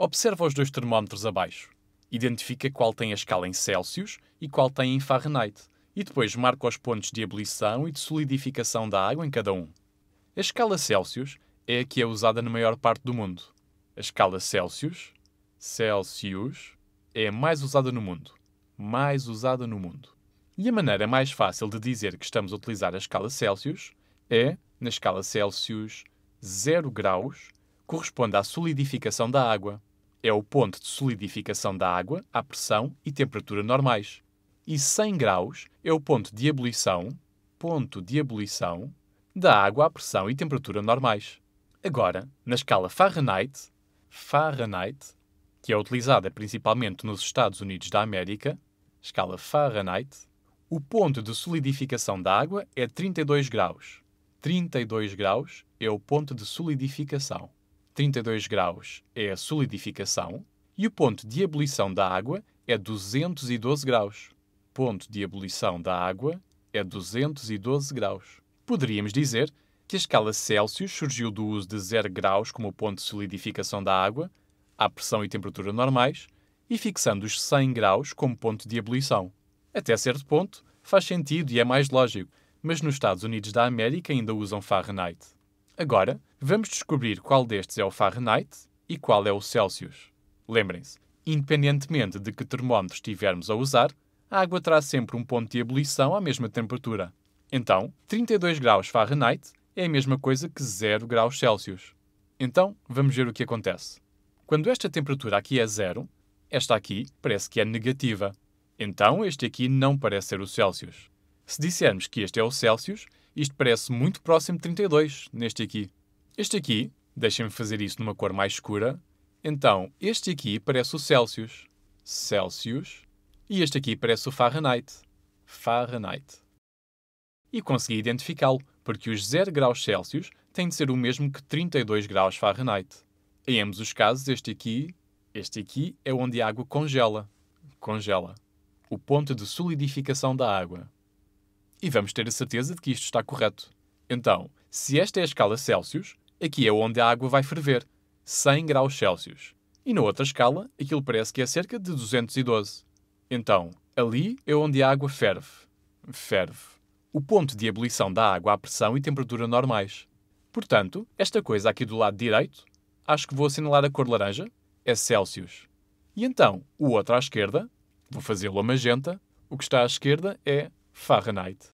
Observa os dois termómetros abaixo. Identifica qual tem a escala em Celsius e qual tem em Fahrenheit, e depois marca os pontos de ebulição e de solidificação da água em cada um. A escala Celsius é a que é usada na maior parte do mundo. A escala Celsius, Celsius, é a mais usada no mundo. Mais usada no mundo. E a maneira mais fácil de dizer que estamos a utilizar a escala Celsius é, na escala Celsius, 0 graus corresponde à solidificação da água. É o ponto de solidificação da água à pressão e temperatura normais. E 100 graus é o ponto de ebulição, ponto de ebulição, da água à pressão e temperatura normais. Agora, na escala Fahrenheit, Fahrenheit, que é utilizada principalmente nos Estados Unidos da América, escala Fahrenheit, o ponto de solidificação da água é 32 graus. 32 graus é o ponto de solidificação. 32 graus é a solidificação e o ponto de ebulição da água é 212 graus. Ponto de ebulição da água é 212 graus. Poderíamos dizer que a escala Celsius surgiu do uso de 0 graus como ponto de solidificação da água, à pressão e temperatura normais, e fixando os 100 graus como ponto de ebulição. Até certo ponto, faz sentido e é mais lógico, mas nos Estados Unidos da América ainda usam Fahrenheit. Agora, vamos descobrir qual destes é o Fahrenheit e qual é o Celsius. Lembrem-se, independentemente de que termómetro estivermos a usar, a água terá sempre um ponto de ebulição à mesma temperatura. Então, 32 graus Fahrenheit é a mesma coisa que 0 graus Celsius. Então, vamos ver o que acontece. Quando esta temperatura aqui é zero, esta aqui parece que é negativa. Então, este aqui não parece ser o Celsius. Se dissermos que este é o Celsius, isto parece muito próximo de 32, neste aqui. Este aqui, deixem-me fazer isso numa cor mais escura. Então, este aqui parece o Celsius. Celsius. E este aqui parece o Fahrenheit. Fahrenheit. E consegui identificá-lo, porque os 0 graus Celsius têm de ser o mesmo que 32 graus Fahrenheit. Em ambos os casos, este aqui, este aqui é onde a água congela. Congela. O ponto de solidificação da água e vamos ter a certeza de que isto está correto. Então, se esta é a escala Celsius, aqui é onde a água vai ferver, 100 graus Celsius. E na outra escala, aquilo parece que é cerca de 212. Então, ali é onde a água ferve. Ferve. O ponto de ebulição da água à pressão e temperatura normais. Portanto, esta coisa aqui do lado direito, acho que vou assinalar a cor laranja, é Celsius. E então, o outro à esquerda, vou fazê-lo a magenta, o que está à esquerda é Fahrenheit